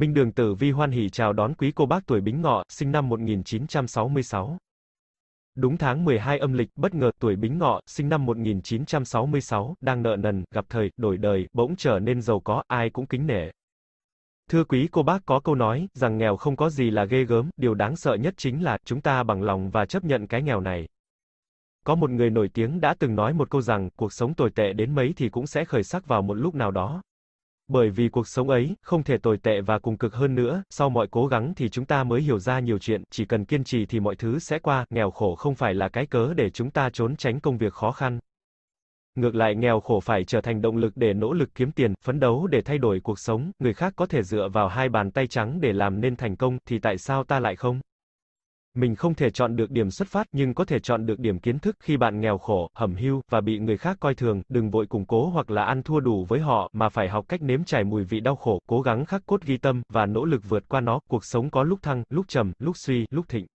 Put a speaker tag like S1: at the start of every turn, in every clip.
S1: Minh Đường Tử Vi hoan hỉ chào đón quý cô bác tuổi Bính Ngọ, sinh năm 1966. Đúng tháng 12 âm lịch, bất ngờ tuổi Bính Ngọ, sinh năm 1966, đang nợ nần, gặp thời, đổi đời, bỗng trở nên giàu có, ai cũng kính nể. Thưa quý cô bác có câu nói, rằng nghèo không có gì là ghê gớm, điều đáng sợ nhất chính là, chúng ta bằng lòng và chấp nhận cái nghèo này. Có một người nổi tiếng đã từng nói một câu rằng, cuộc sống tồi tệ đến mấy thì cũng sẽ khởi sắc vào một lúc nào đó. Bởi vì cuộc sống ấy, không thể tồi tệ và cùng cực hơn nữa, sau mọi cố gắng thì chúng ta mới hiểu ra nhiều chuyện, chỉ cần kiên trì thì mọi thứ sẽ qua, nghèo khổ không phải là cái cớ để chúng ta trốn tránh công việc khó khăn. Ngược lại nghèo khổ phải trở thành động lực để nỗ lực kiếm tiền, phấn đấu để thay đổi cuộc sống, người khác có thể dựa vào hai bàn tay trắng để làm nên thành công, thì tại sao ta lại không? Mình không thể chọn được điểm xuất phát nhưng có thể chọn được điểm kiến thức khi bạn nghèo khổ, hầm hưu và bị người khác coi thường, đừng vội củng cố hoặc là ăn thua đủ với họ mà phải học cách nếm trải mùi vị đau khổ, cố gắng khắc cốt ghi tâm và nỗ lực vượt qua nó, cuộc sống có lúc thăng, lúc trầm, lúc suy, lúc thịnh.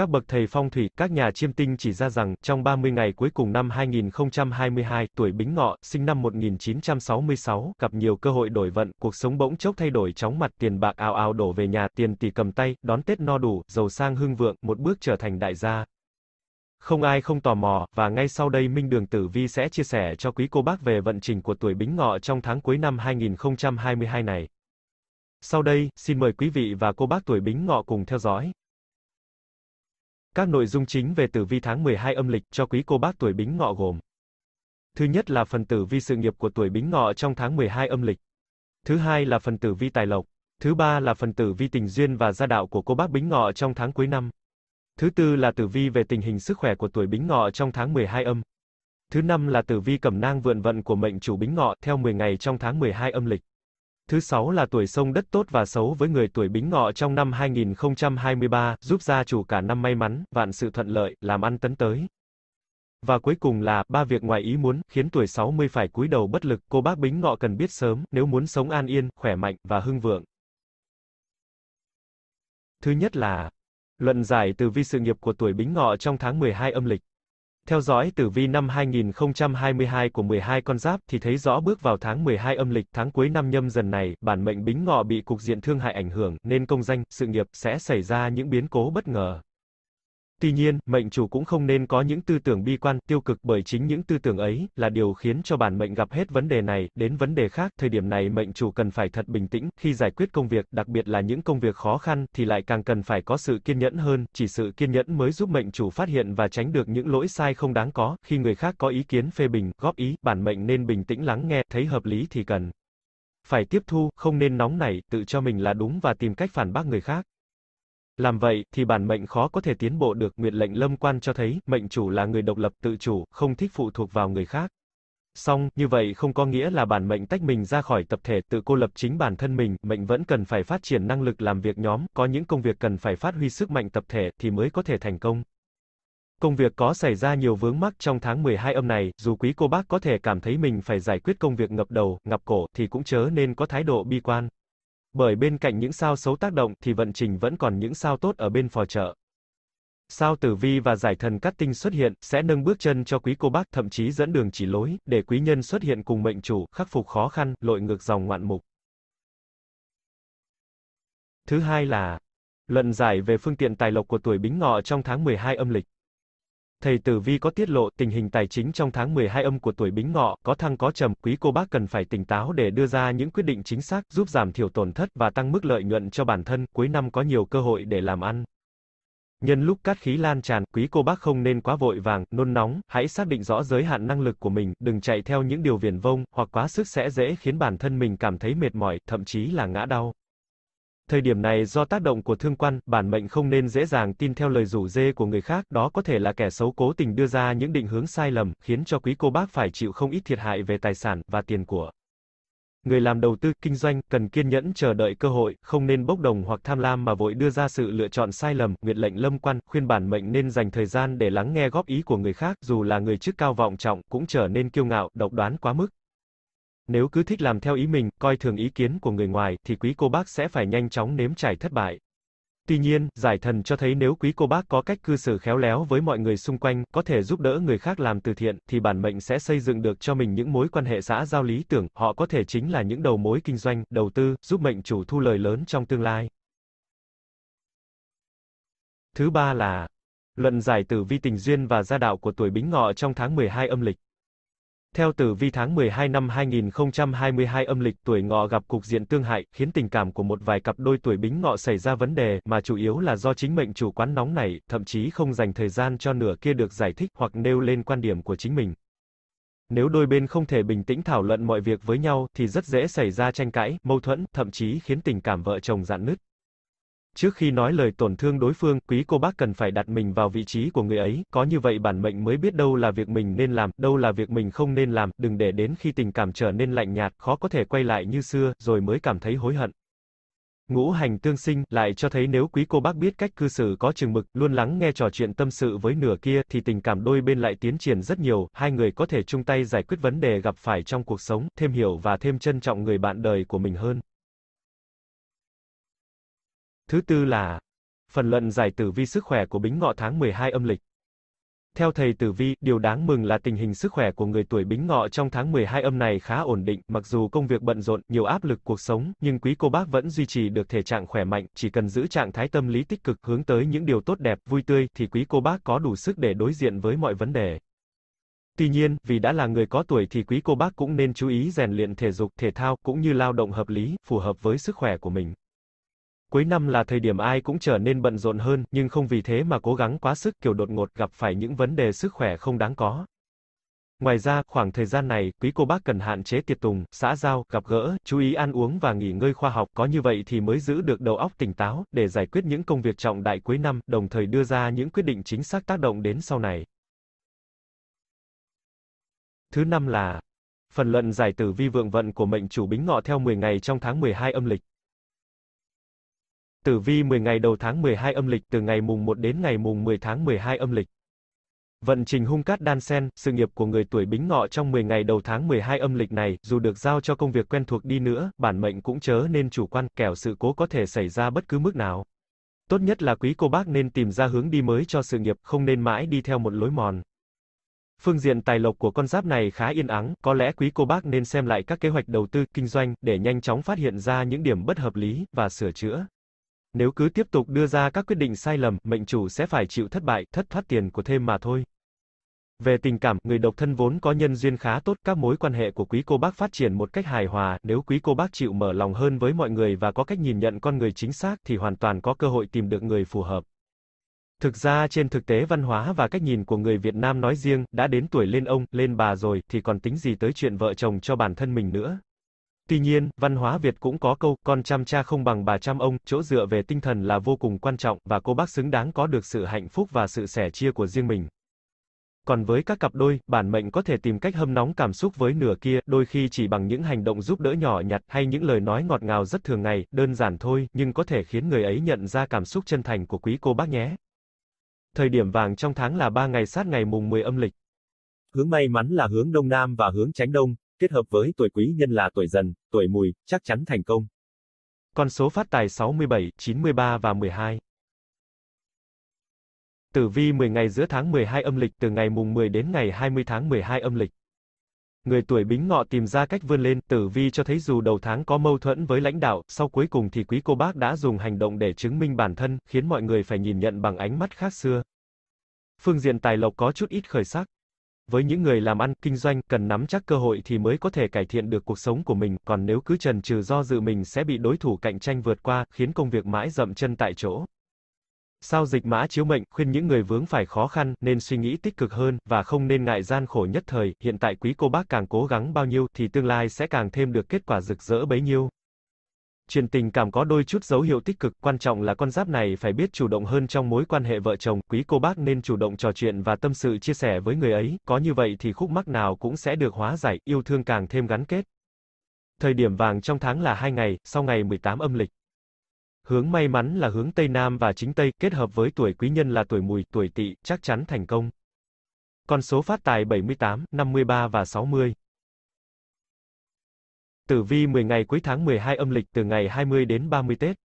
S1: Các bậc thầy phong thủy, các nhà chiêm tinh chỉ ra rằng, trong 30 ngày cuối cùng năm 2022, tuổi Bính Ngọ, sinh năm 1966, gặp nhiều cơ hội đổi vận, cuộc sống bỗng chốc thay đổi chóng mặt, tiền bạc ào ào đổ về nhà, tiền tỷ cầm tay, đón Tết no đủ, giàu sang hưng vượng, một bước trở thành đại gia. Không ai không tò mò, và ngay sau đây Minh Đường Tử Vi sẽ chia sẻ cho quý cô bác về vận trình của tuổi Bính Ngọ trong tháng cuối năm 2022 này. Sau đây, xin mời quý vị và cô bác tuổi Bính Ngọ cùng theo dõi. Các nội dung chính về tử vi tháng 12 âm lịch cho quý cô bác tuổi Bính Ngọ gồm: Thứ nhất là phần tử vi sự nghiệp của tuổi Bính Ngọ trong tháng 12 âm lịch. Thứ hai là phần tử vi tài lộc. Thứ ba là phần tử vi tình duyên và gia đạo của cô bác Bính Ngọ trong tháng cuối năm. Thứ tư là tử vi về tình hình sức khỏe của tuổi Bính Ngọ trong tháng 12 âm. Thứ năm là tử vi cẩm nang vượn vận của mệnh chủ Bính Ngọ theo 10 ngày trong tháng 12 âm lịch. Thứ sáu là tuổi sông đất tốt và xấu với người tuổi bính ngọ trong năm 2023, giúp gia chủ cả năm may mắn, vạn sự thuận lợi, làm ăn tấn tới. Và cuối cùng là, ba việc ngoài ý muốn, khiến tuổi 60 phải cúi đầu bất lực, cô bác bính ngọ cần biết sớm, nếu muốn sống an yên, khỏe mạnh, và hưng vượng. Thứ nhất là, luận giải từ vi sự nghiệp của tuổi bính ngọ trong tháng 12 âm lịch. Theo dõi tử vi năm 2022 của 12 con giáp thì thấy rõ bước vào tháng 12 âm lịch, tháng cuối năm nhâm dần này, bản mệnh bính ngọ bị cục diện thương hại ảnh hưởng, nên công danh, sự nghiệp sẽ xảy ra những biến cố bất ngờ. Tuy nhiên, mệnh chủ cũng không nên có những tư tưởng bi quan, tiêu cực bởi chính những tư tưởng ấy là điều khiến cho bản mệnh gặp hết vấn đề này đến vấn đề khác. Thời điểm này mệnh chủ cần phải thật bình tĩnh khi giải quyết công việc, đặc biệt là những công việc khó khăn thì lại càng cần phải có sự kiên nhẫn hơn, chỉ sự kiên nhẫn mới giúp mệnh chủ phát hiện và tránh được những lỗi sai không đáng có. Khi người khác có ý kiến phê bình, góp ý, bản mệnh nên bình tĩnh lắng nghe, thấy hợp lý thì cần phải tiếp thu, không nên nóng nảy, tự cho mình là đúng và tìm cách phản bác người khác. Làm vậy, thì bản mệnh khó có thể tiến bộ được, nguyện lệnh lâm quan cho thấy, mệnh chủ là người độc lập tự chủ, không thích phụ thuộc vào người khác. Song, như vậy không có nghĩa là bản mệnh tách mình ra khỏi tập thể, tự cô lập chính bản thân mình, mệnh vẫn cần phải phát triển năng lực làm việc nhóm, có những công việc cần phải phát huy sức mạnh tập thể, thì mới có thể thành công. Công việc có xảy ra nhiều vướng mắc trong tháng 12 âm này, dù quý cô bác có thể cảm thấy mình phải giải quyết công việc ngập đầu, ngập cổ, thì cũng chớ nên có thái độ bi quan. Bởi bên cạnh những sao xấu tác động thì vận trình vẫn còn những sao tốt ở bên phò trợ. Sao tử vi và giải thần cắt tinh xuất hiện, sẽ nâng bước chân cho quý cô bác, thậm chí dẫn đường chỉ lối, để quý nhân xuất hiện cùng mệnh chủ, khắc phục khó khăn, lội ngược dòng ngoạn mục. Thứ hai là, luận giải về phương tiện tài lộc của tuổi bính ngọ trong tháng 12 âm lịch. Thầy Tử Vi có tiết lộ tình hình tài chính trong tháng 12 âm của tuổi Bính Ngọ, có thăng có trầm, quý cô bác cần phải tỉnh táo để đưa ra những quyết định chính xác, giúp giảm thiểu tổn thất và tăng mức lợi nhuận cho bản thân, cuối năm có nhiều cơ hội để làm ăn. Nhân lúc cát khí lan tràn, quý cô bác không nên quá vội vàng, nôn nóng, hãy xác định rõ giới hạn năng lực của mình, đừng chạy theo những điều viển vông, hoặc quá sức sẽ dễ khiến bản thân mình cảm thấy mệt mỏi, thậm chí là ngã đau. Thời điểm này do tác động của thương quan, bản mệnh không nên dễ dàng tin theo lời rủ dê của người khác, đó có thể là kẻ xấu cố tình đưa ra những định hướng sai lầm, khiến cho quý cô bác phải chịu không ít thiệt hại về tài sản và tiền của. Người làm đầu tư, kinh doanh, cần kiên nhẫn chờ đợi cơ hội, không nên bốc đồng hoặc tham lam mà vội đưa ra sự lựa chọn sai lầm. Nguyệt lệnh lâm quan, khuyên bản mệnh nên dành thời gian để lắng nghe góp ý của người khác, dù là người chức cao vọng trọng, cũng trở nên kiêu ngạo, độc đoán quá mức. Nếu cứ thích làm theo ý mình, coi thường ý kiến của người ngoài, thì quý cô bác sẽ phải nhanh chóng nếm trải thất bại. Tuy nhiên, giải thần cho thấy nếu quý cô bác có cách cư xử khéo léo với mọi người xung quanh, có thể giúp đỡ người khác làm từ thiện, thì bản mệnh sẽ xây dựng được cho mình những mối quan hệ xã giao lý tưởng, họ có thể chính là những đầu mối kinh doanh, đầu tư, giúp mệnh chủ thu lời lớn trong tương lai. Thứ ba là luận giải tử vi tình duyên và gia đạo của tuổi Bính Ngọ trong tháng 12 âm lịch. Theo tử vi tháng 12 năm 2022 âm lịch tuổi ngọ gặp cục diện tương hại, khiến tình cảm của một vài cặp đôi tuổi bính ngọ xảy ra vấn đề, mà chủ yếu là do chính mệnh chủ quán nóng này, thậm chí không dành thời gian cho nửa kia được giải thích hoặc nêu lên quan điểm của chính mình. Nếu đôi bên không thể bình tĩnh thảo luận mọi việc với nhau, thì rất dễ xảy ra tranh cãi, mâu thuẫn, thậm chí khiến tình cảm vợ chồng dạn nứt. Trước khi nói lời tổn thương đối phương, quý cô bác cần phải đặt mình vào vị trí của người ấy, có như vậy bản mệnh mới biết đâu là việc mình nên làm, đâu là việc mình không nên làm, đừng để đến khi tình cảm trở nên lạnh nhạt, khó có thể quay lại như xưa, rồi mới cảm thấy hối hận. Ngũ hành tương sinh, lại cho thấy nếu quý cô bác biết cách cư xử có chừng mực, luôn lắng nghe trò chuyện tâm sự với nửa kia, thì tình cảm đôi bên lại tiến triển rất nhiều, hai người có thể chung tay giải quyết vấn đề gặp phải trong cuộc sống, thêm hiểu và thêm trân trọng người bạn đời của mình hơn. Thứ tư là phần luận giải tử vi sức khỏe của Bính Ngọ tháng 12 âm lịch. Theo thầy Tử Vi, điều đáng mừng là tình hình sức khỏe của người tuổi Bính Ngọ trong tháng 12 âm này khá ổn định, mặc dù công việc bận rộn, nhiều áp lực cuộc sống, nhưng quý cô bác vẫn duy trì được thể trạng khỏe mạnh, chỉ cần giữ trạng thái tâm lý tích cực hướng tới những điều tốt đẹp, vui tươi thì quý cô bác có đủ sức để đối diện với mọi vấn đề. Tuy nhiên, vì đã là người có tuổi thì quý cô bác cũng nên chú ý rèn luyện thể dục, thể thao cũng như lao động hợp lý, phù hợp với sức khỏe của mình. Cuối năm là thời điểm ai cũng trở nên bận rộn hơn, nhưng không vì thế mà cố gắng quá sức kiểu đột ngột gặp phải những vấn đề sức khỏe không đáng có. Ngoài ra, khoảng thời gian này, quý cô bác cần hạn chế tiệt tùng, xã giao, gặp gỡ, chú ý ăn uống và nghỉ ngơi khoa học, có như vậy thì mới giữ được đầu óc tỉnh táo, để giải quyết những công việc trọng đại cuối năm, đồng thời đưa ra những quyết định chính xác tác động đến sau này. Thứ năm là Phần luận giải tử vi vượng vận của mệnh chủ bính ngọ theo 10 ngày trong tháng 12 âm lịch. Tử vi 10 ngày đầu tháng 12 âm lịch từ ngày mùng 1 đến ngày mùng 10 tháng 12 âm lịch. Vận trình hung cát đan sen, sự nghiệp của người tuổi Bính Ngọ trong 10 ngày đầu tháng 12 âm lịch này, dù được giao cho công việc quen thuộc đi nữa, bản mệnh cũng chớ nên chủ quan, kẻo sự cố có thể xảy ra bất cứ mức nào. Tốt nhất là quý cô bác nên tìm ra hướng đi mới cho sự nghiệp, không nên mãi đi theo một lối mòn. Phương diện tài lộc của con giáp này khá yên ắng, có lẽ quý cô bác nên xem lại các kế hoạch đầu tư, kinh doanh, để nhanh chóng phát hiện ra những điểm bất hợp lý, và sửa chữa. Nếu cứ tiếp tục đưa ra các quyết định sai lầm, mệnh chủ sẽ phải chịu thất bại, thất thoát tiền của thêm mà thôi. Về tình cảm, người độc thân vốn có nhân duyên khá tốt, các mối quan hệ của quý cô bác phát triển một cách hài hòa, nếu quý cô bác chịu mở lòng hơn với mọi người và có cách nhìn nhận con người chính xác thì hoàn toàn có cơ hội tìm được người phù hợp. Thực ra trên thực tế văn hóa và cách nhìn của người Việt Nam nói riêng, đã đến tuổi lên ông, lên bà rồi, thì còn tính gì tới chuyện vợ chồng cho bản thân mình nữa. Tuy nhiên, văn hóa Việt cũng có câu, con chăm cha không bằng bà chăm ông, chỗ dựa về tinh thần là vô cùng quan trọng, và cô bác xứng đáng có được sự hạnh phúc và sự sẻ chia của riêng mình. Còn với các cặp đôi, bản mệnh có thể tìm cách hâm nóng cảm xúc với nửa kia, đôi khi chỉ bằng những hành động giúp đỡ nhỏ nhặt hay những lời nói ngọt ngào rất thường ngày, đơn giản thôi, nhưng có thể khiến người ấy nhận ra cảm xúc chân thành của quý cô bác nhé. Thời điểm vàng trong tháng là 3 ngày sát ngày mùng 10 âm lịch. Hướng may mắn là hướng đông nam và hướng tránh đông, kết hợp với tuổi quý nhân là tuổi dần, tuổi mùi, chắc chắn thành công. Con số phát tài 67, 93 và 12. Tử vi 10 ngày giữa tháng 12 âm lịch từ ngày mùng 10 đến ngày 20 tháng 12 âm lịch. Người tuổi bính ngọ tìm ra cách vươn lên, tử vi cho thấy dù đầu tháng có mâu thuẫn với lãnh đạo, sau cuối cùng thì quý cô bác đã dùng hành động để chứng minh bản thân, khiến mọi người phải nhìn nhận bằng ánh mắt khác xưa. Phương diện tài lộc có chút ít khởi sắc. Với những người làm ăn, kinh doanh, cần nắm chắc cơ hội thì mới có thể cải thiện được cuộc sống của mình, còn nếu cứ trần trừ do dự mình sẽ bị đối thủ cạnh tranh vượt qua, khiến công việc mãi dậm chân tại chỗ. Sao dịch mã chiếu mệnh, khuyên những người vướng phải khó khăn, nên suy nghĩ tích cực hơn, và không nên ngại gian khổ nhất thời, hiện tại quý cô bác càng cố gắng bao nhiêu, thì tương lai sẽ càng thêm được kết quả rực rỡ bấy nhiêu. Truyền tình cảm có đôi chút dấu hiệu tích cực, quan trọng là con giáp này phải biết chủ động hơn trong mối quan hệ vợ chồng, quý cô bác nên chủ động trò chuyện và tâm sự chia sẻ với người ấy, có như vậy thì khúc mắc nào cũng sẽ được hóa giải, yêu thương càng thêm gắn kết. Thời điểm vàng trong tháng là 2 ngày, sau ngày 18 âm lịch. Hướng may mắn là hướng Tây Nam và chính Tây, kết hợp với tuổi quý nhân là tuổi mùi, tuổi tỵ, chắc chắn thành công. Con số phát tài 78, 53 và 60. Tử vi 10 ngày cuối tháng 12 âm lịch từ ngày 20 đến 30 Tết.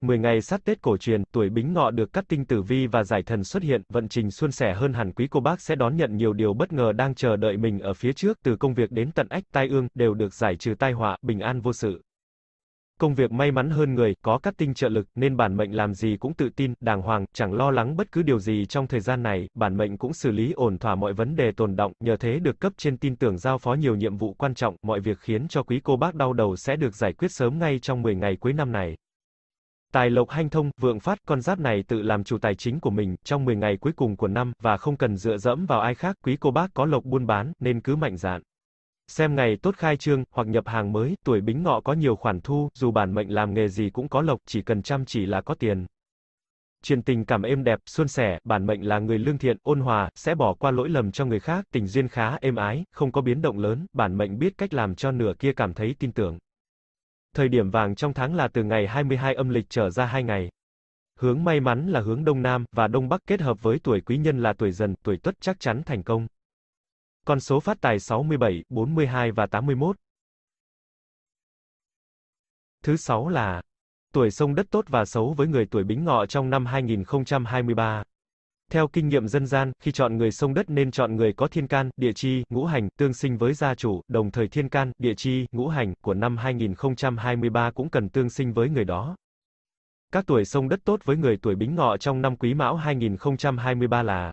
S1: 10 ngày sát Tết cổ truyền, tuổi Bính Ngọ được cắt tinh tử vi và giải thần xuất hiện, vận trình suôn sẻ hơn hẳn quý cô bác sẽ đón nhận nhiều điều bất ngờ đang chờ đợi mình ở phía trước, từ công việc đến tận ách tai ương đều được giải trừ tai họa, bình an vô sự công việc may mắn hơn người, có các tinh trợ lực, nên bản mệnh làm gì cũng tự tin, đàng hoàng, chẳng lo lắng bất cứ điều gì trong thời gian này, bản mệnh cũng xử lý ổn thỏa mọi vấn đề tồn động, nhờ thế được cấp trên tin tưởng giao phó nhiều nhiệm vụ quan trọng, mọi việc khiến cho quý cô bác đau đầu sẽ được giải quyết sớm ngay trong 10 ngày cuối năm này. Tài lộc hanh thông, vượng phát, con giáp này tự làm chủ tài chính của mình trong 10 ngày cuối cùng của năm và không cần dựa dẫm vào ai khác, quý cô bác có lộc buôn bán nên cứ mạnh dạn. Xem ngày tốt khai trương, hoặc nhập hàng mới, tuổi bính ngọ có nhiều khoản thu, dù bản mệnh làm nghề gì cũng có lộc, chỉ cần chăm chỉ là có tiền. Truyền tình cảm êm đẹp, xuân sẻ, bản mệnh là người lương thiện, ôn hòa, sẽ bỏ qua lỗi lầm cho người khác, tình duyên khá êm ái, không có biến động lớn, bản mệnh biết cách làm cho nửa kia cảm thấy tin tưởng. Thời điểm vàng trong tháng là từ ngày 22 âm lịch trở ra 2 ngày. Hướng may mắn là hướng Đông Nam, và Đông Bắc kết hợp với tuổi quý nhân là tuổi dần, tuổi tuất chắc chắn thành công. Con số phát tài 67, 42 và 81. Thứ 6 là tuổi sông đất tốt và xấu với người tuổi Bính Ngọ trong năm 2023. Theo kinh nghiệm dân gian, khi chọn người sông đất nên chọn người có thiên can, địa chi, ngũ hành tương sinh với gia chủ, đồng thời thiên can, địa chi, ngũ hành của năm 2023 cũng cần tương sinh với người đó. Các tuổi sông đất tốt với người tuổi Bính Ngọ trong năm Quý Mão 2023 là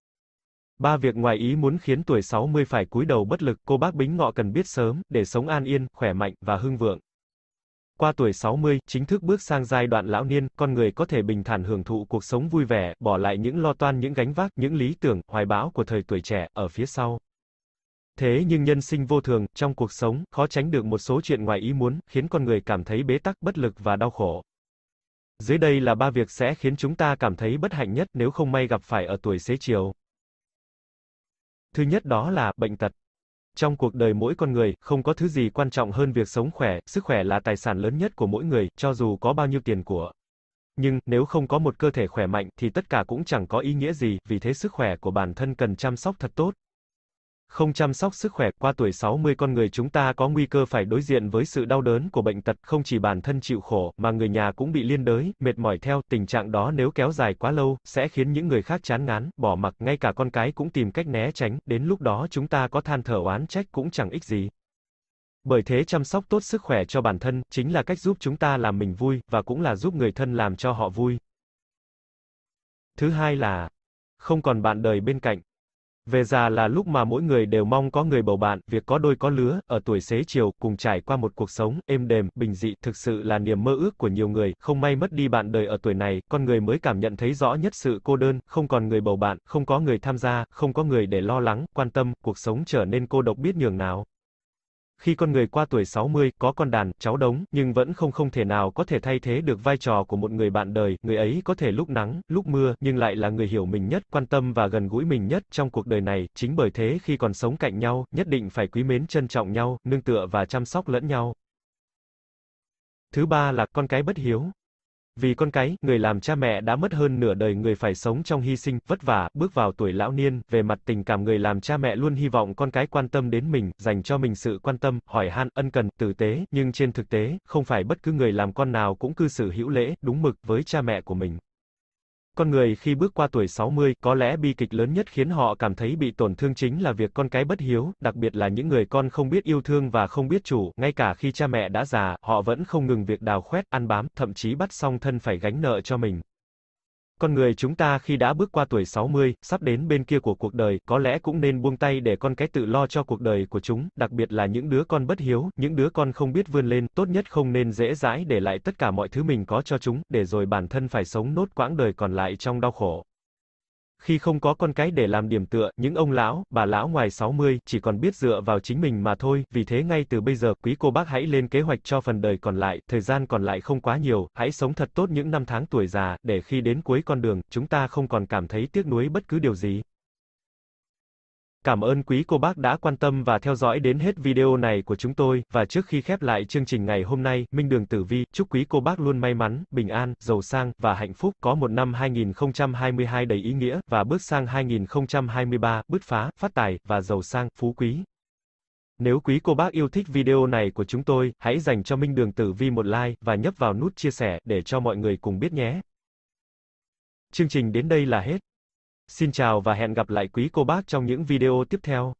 S1: Ba việc ngoài ý muốn khiến tuổi 60 phải cúi đầu bất lực, cô bác Bính Ngọ cần biết sớm, để sống an yên, khỏe mạnh, và hưng vượng. Qua tuổi 60, chính thức bước sang giai đoạn lão niên, con người có thể bình thản hưởng thụ cuộc sống vui vẻ, bỏ lại những lo toan những gánh vác, những lý tưởng, hoài bão của thời tuổi trẻ, ở phía sau. Thế nhưng nhân sinh vô thường, trong cuộc sống, khó tránh được một số chuyện ngoài ý muốn, khiến con người cảm thấy bế tắc, bất lực và đau khổ. Dưới đây là ba việc sẽ khiến chúng ta cảm thấy bất hạnh nhất nếu không may gặp phải ở tuổi xế chiều. Thứ nhất đó là bệnh tật. Trong cuộc đời mỗi con người, không có thứ gì quan trọng hơn việc sống khỏe, sức khỏe là tài sản lớn nhất của mỗi người, cho dù có bao nhiêu tiền của. Nhưng, nếu không có một cơ thể khỏe mạnh, thì tất cả cũng chẳng có ý nghĩa gì, vì thế sức khỏe của bản thân cần chăm sóc thật tốt không chăm sóc sức khỏe, qua tuổi 60 con người chúng ta có nguy cơ phải đối diện với sự đau đớn của bệnh tật, không chỉ bản thân chịu khổ, mà người nhà cũng bị liên đới, mệt mỏi theo, tình trạng đó nếu kéo dài quá lâu, sẽ khiến những người khác chán ngán, bỏ mặc, ngay cả con cái cũng tìm cách né tránh, đến lúc đó chúng ta có than thở oán trách cũng chẳng ích gì. Bởi thế chăm sóc tốt sức khỏe cho bản thân, chính là cách giúp chúng ta làm mình vui, và cũng là giúp người thân làm cho họ vui. Thứ hai là, không còn bạn đời bên cạnh. Về già là lúc mà mỗi người đều mong có người bầu bạn, việc có đôi có lứa, ở tuổi xế chiều, cùng trải qua một cuộc sống, êm đềm, bình dị, thực sự là niềm mơ ước của nhiều người, không may mất đi bạn đời ở tuổi này, con người mới cảm nhận thấy rõ nhất sự cô đơn, không còn người bầu bạn, không có người tham gia, không có người để lo lắng, quan tâm, cuộc sống trở nên cô độc biết nhường nào khi con người qua tuổi 60, có con đàn, cháu đống, nhưng vẫn không không thể nào có thể thay thế được vai trò của một người bạn đời, người ấy có thể lúc nắng, lúc mưa, nhưng lại là người hiểu mình nhất, quan tâm và gần gũi mình nhất trong cuộc đời này, chính bởi thế khi còn sống cạnh nhau, nhất định phải quý mến trân trọng nhau, nương tựa và chăm sóc lẫn nhau. Thứ ba là con cái bất hiếu. Vì con cái, người làm cha mẹ đã mất hơn nửa đời người phải sống trong hy sinh, vất vả, bước vào tuổi lão niên, về mặt tình cảm người làm cha mẹ luôn hy vọng con cái quan tâm đến mình, dành cho mình sự quan tâm, hỏi han, ân cần, tử tế, nhưng trên thực tế, không phải bất cứ người làm con nào cũng cư xử hữu lễ, đúng mực với cha mẹ của mình. Con người khi bước qua tuổi 60, có lẽ bi kịch lớn nhất khiến họ cảm thấy bị tổn thương chính là việc con cái bất hiếu, đặc biệt là những người con không biết yêu thương và không biết chủ, ngay cả khi cha mẹ đã già, họ vẫn không ngừng việc đào khoét, ăn bám, thậm chí bắt song thân phải gánh nợ cho mình. Con người chúng ta khi đã bước qua tuổi 60, sắp đến bên kia của cuộc đời, có lẽ cũng nên buông tay để con cái tự lo cho cuộc đời của chúng, đặc biệt là những đứa con bất hiếu, những đứa con không biết vươn lên, tốt nhất không nên dễ dãi để lại tất cả mọi thứ mình có cho chúng, để rồi bản thân phải sống nốt quãng đời còn lại trong đau khổ. Khi không có con cái để làm điểm tựa, những ông lão, bà lão ngoài 60 chỉ còn biết dựa vào chính mình mà thôi, vì thế ngay từ bây giờ, quý cô bác hãy lên kế hoạch cho phần đời còn lại, thời gian còn lại không quá nhiều, hãy sống thật tốt những năm tháng tuổi già, để khi đến cuối con đường, chúng ta không còn cảm thấy tiếc nuối bất cứ điều gì. Cảm ơn quý cô bác đã quan tâm và theo dõi đến hết video này của chúng tôi, và trước khi khép lại chương trình ngày hôm nay, Minh Đường Tử Vi, chúc quý cô bác luôn may mắn, bình an, giàu sang, và hạnh phúc, có một năm 2022 đầy ý nghĩa, và bước sang 2023, bứt phá, phát tài, và giàu sang, phú quý. Nếu quý cô bác yêu thích video này của chúng tôi, hãy dành cho Minh Đường Tử Vi một like, và nhấp vào nút chia sẻ, để cho mọi người cùng biết nhé. Chương trình đến đây là hết. Xin chào và hẹn gặp lại quý cô bác trong những video tiếp theo.